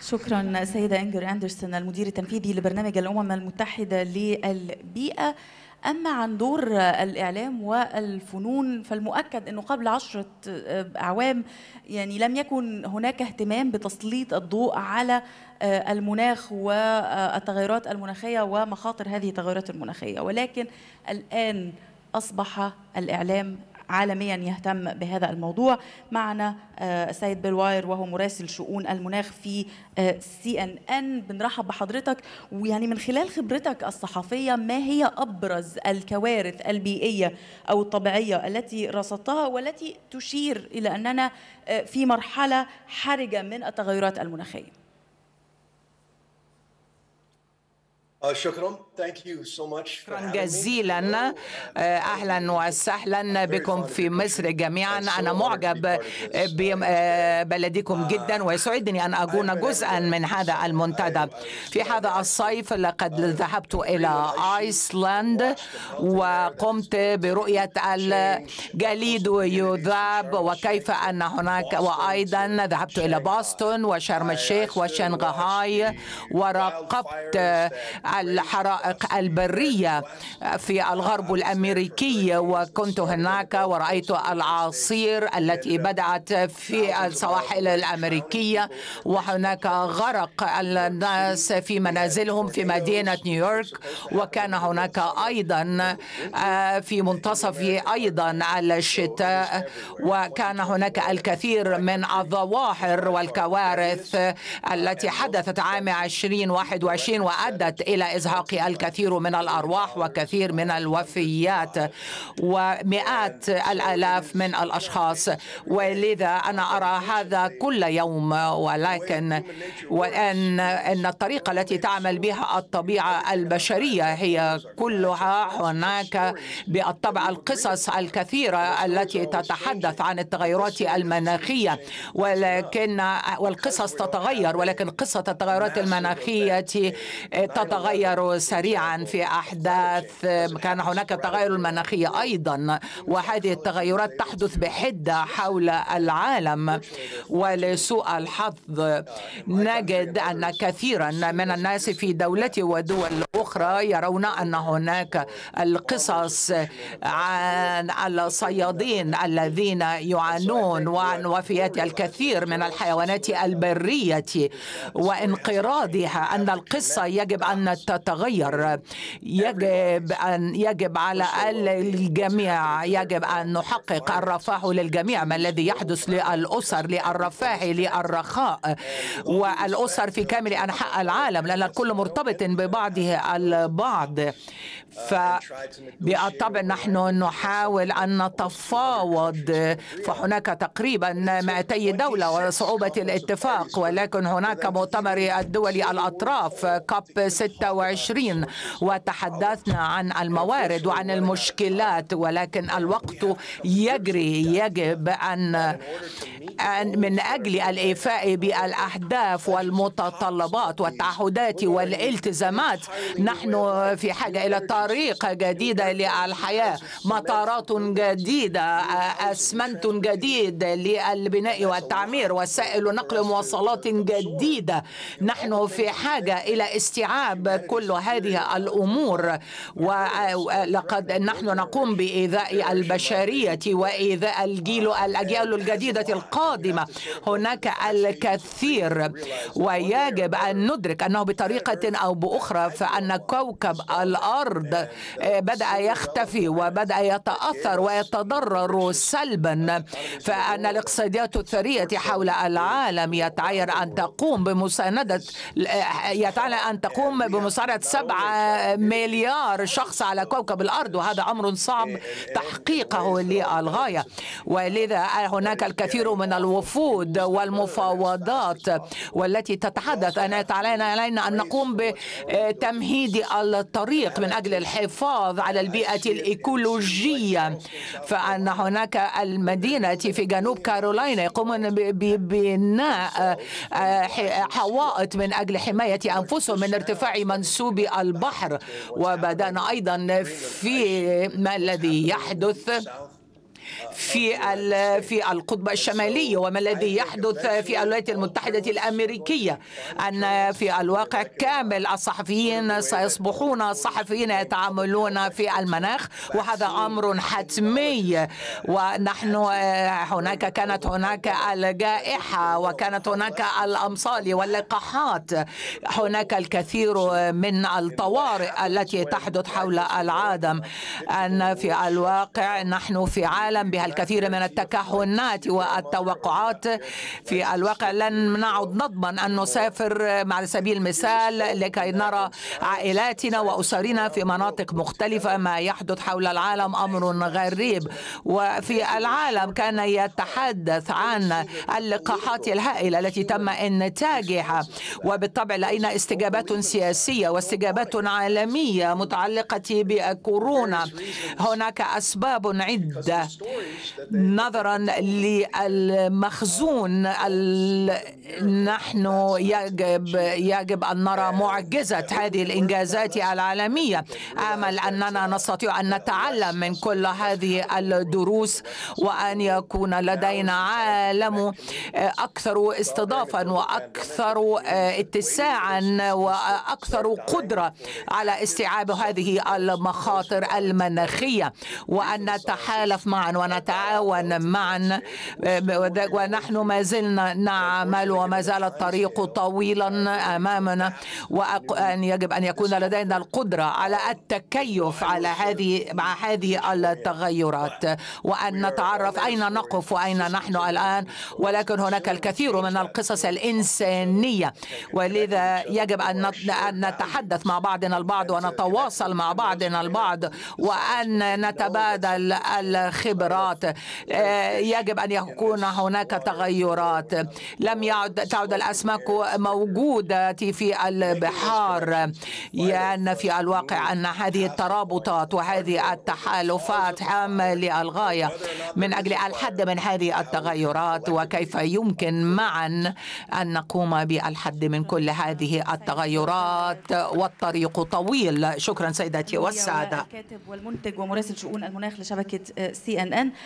شكرا سيدة إنجر أندرسون المدير التنفيذي لبرنامج الأمم المتحدة للبيئة أما عن دور الإعلام والفنون فالمؤكد أنه قبل عشرة أعوام يعني لم يكن هناك اهتمام بتسليط الضوء على المناخ والتغيرات المناخية ومخاطر هذه التغيرات المناخية ولكن الآن أصبح الإعلام عالميا يهتم بهذا الموضوع معنا السيد آه، بلواير وهو مراسل شؤون المناخ في سي ان ان بنرحب بحضرتك ويعني من خلال خبرتك الصحفيه ما هي ابرز الكوارث البيئيه او الطبيعيه التي رصدتها والتي تشير الى اننا آه، في مرحله حرجه من التغيرات المناخيه آه، شكرا جزيلا oh, آه، اهلا وسهلا بكم في مصر جميعا انا معجب uh, ببلدكم آه، uh, جدا ويسعدني ان اكون جزءا من هذا المنتدى في هذا الصيف لقد uh, ذهبت الى ايسلند وقمت برؤيه الجليد يذاب وكيف ان هناك وايضا ذهبت الى بوسطن وشرم الشيخ وشنغهاي وراقبت الحرائق البرية في الغرب الأمريكي وكنت هناك ورأيت العاصير التي بدأت في السواحل الأمريكية وهناك غرق الناس في منازلهم في مدينة نيويورك وكان هناك أيضا آه، في منتصف أيضا الشتاء وكان هناك الكثير من الظواهر والكوارث التي حدثت عام 2021 وأدت إلى إلى إزهاق الكثير من الأرواح وكثير من الوفيات ومئات الآلاف من الأشخاص ولذا أنا أرى هذا كل يوم ولكن وأن أن الطريقة التي تعمل بها الطبيعة البشرية هي كلها هناك بالطبع القصص الكثيرة التي تتحدث عن التغيرات المناخية ولكن والقصص تتغير ولكن قصة التغيرات المناخية تتغير يتغير سريعا في أحداث كان هناك تغير مناخي أيضا وهذه التغيرات تحدث بحدة حول العالم ولسوء الحظ نجد أن كثيرا من الناس في دولتي ودول أخرى يرون أن هناك القصص عن الصيادين الذين يعانون وعن وفيات الكثير من الحيوانات البرية وانقراضها أن القصة يجب أن تتغير يجب أن يجب على الجميع يجب أن نحقق الرفاه للجميع ما الذي يحدث للأسر للرفاه للرخاء والأسر في كامل أنحاء العالم لأن الكل مرتبط ببعضه البعض فبالطبع نحن نحاول أن نتفاوض فهناك تقريبا 200 دولة وصعوبة الاتفاق ولكن هناك مؤتمر الدولي الأطراف كاب 26 وتحدثنا عن الموارد وعن المشكلات ولكن الوقت يجري يجب أن من أجل الإيفاء بالأهداف والمتطلبات والتعهدات والالتزامات نحن في حاجة إلى طريقة جديدة للحياة مطارات جديدة أسمنت جديد للبناء والتعمير وسائل نقل مواصلات جديدة نحن في حاجة إلى استيعاب كل هذه الأمور ولقد نحن نقوم بإيذاء البشرية وإيذاء الجيل الأجيال الجديدة القادمة القادمة هناك الكثير ويجب أن ندرك أنه بطريقة أو بأخرى فأن كوكب الأرض آه، بدأ يختفي وبدأ يتأثر ويتضرر سلبا فأن الاقتصاديات الثرية حول العالم يتعين أن تقوم بمساندة آه، يتعين أن تقوم بمساعدة سبعة مليار شخص على كوكب الأرض وهذا أمر صعب تحقيقه للغاية ولذا آه، هناك الكثير من الوفود والمفاوضات والتي تتحدث أن علينا علينا أن نقوم بتمهيد الطريق من أجل الحفاظ على البيئة الإيكولوجية فأن هناك المدينة في جنوب كارولاينا يقومون ببناء آه، حوائط من أجل حماية أنفسهم من ارتفاع منسوب البحر وبدأنا أيضا في ما الذي يحدث في في القطب الشمالي وما الذي يحدث في الولايات المتحدة الأمريكية أن في الواقع كامل الصحفيين سيصبحون صحفيين يتعاملون في المناخ وهذا أمر حتمي ونحن آه، هناك كانت هناك الجائحة وكانت هناك الأمصال واللقاحات هناك الكثير من الطوارئ التي تحدث حول العالم أن في الواقع نحن في عالم نعلم بها الكثير من التكهنات والتوقعات في الواقع لن نعد نضمن أن نسافر على سبيل المثال لكي نرى عائلاتنا وأسرنا في مناطق مختلفة ما يحدث حول العالم أمر غريب وفي العالم كان يتحدث عن اللقاحات الهائلة التي تم إنتاجها وبالطبع لدينا استجابات سياسية واستجابات عالمية متعلقة بكورونا هناك أسباب عدة نظرا للمخزون نحن يجب يجب ان نرى معجزه هذه الانجازات العالميه امل اننا نستطيع ان نتعلم من كل هذه الدروس وان يكون لدينا عالم آه، اكثر استضافا واكثر آه، اتساعا واكثر قدره على استيعاب هذه المخاطر المناخيه وان نتحالف معا ونتعاون معا ونحن ما زلنا نعمل وما زال الطريق طويلا أمامنا وأن يجب أن يكون لدينا القدرة على التكيف على هذه مع هذه التغيرات وأن نتعرف أين نقف وأين نحن الآن ولكن هناك الكثير من القصص الإنسانية ولذا يجب أن نتحدث مع بعضنا البعض ونتواصل مع بعضنا البعض وأن نتبادل الخبره تغيرات آه، يجب أن يكون هناك تغيرات لم يعد تعد الأسماك موجودة في البحار يعني في الواقع أن هذه الترابطات وهذه التحالفات هامة للغاية من أجل الحد من هذه التغيرات وكيف يمكن معا أن نقوم بالحد من كل هذه التغيرات والطريق طويل شكرا سيدتي والسادة الكاتب والمنتج ومراسل شؤون المناخ لشبكة آه، سي ان and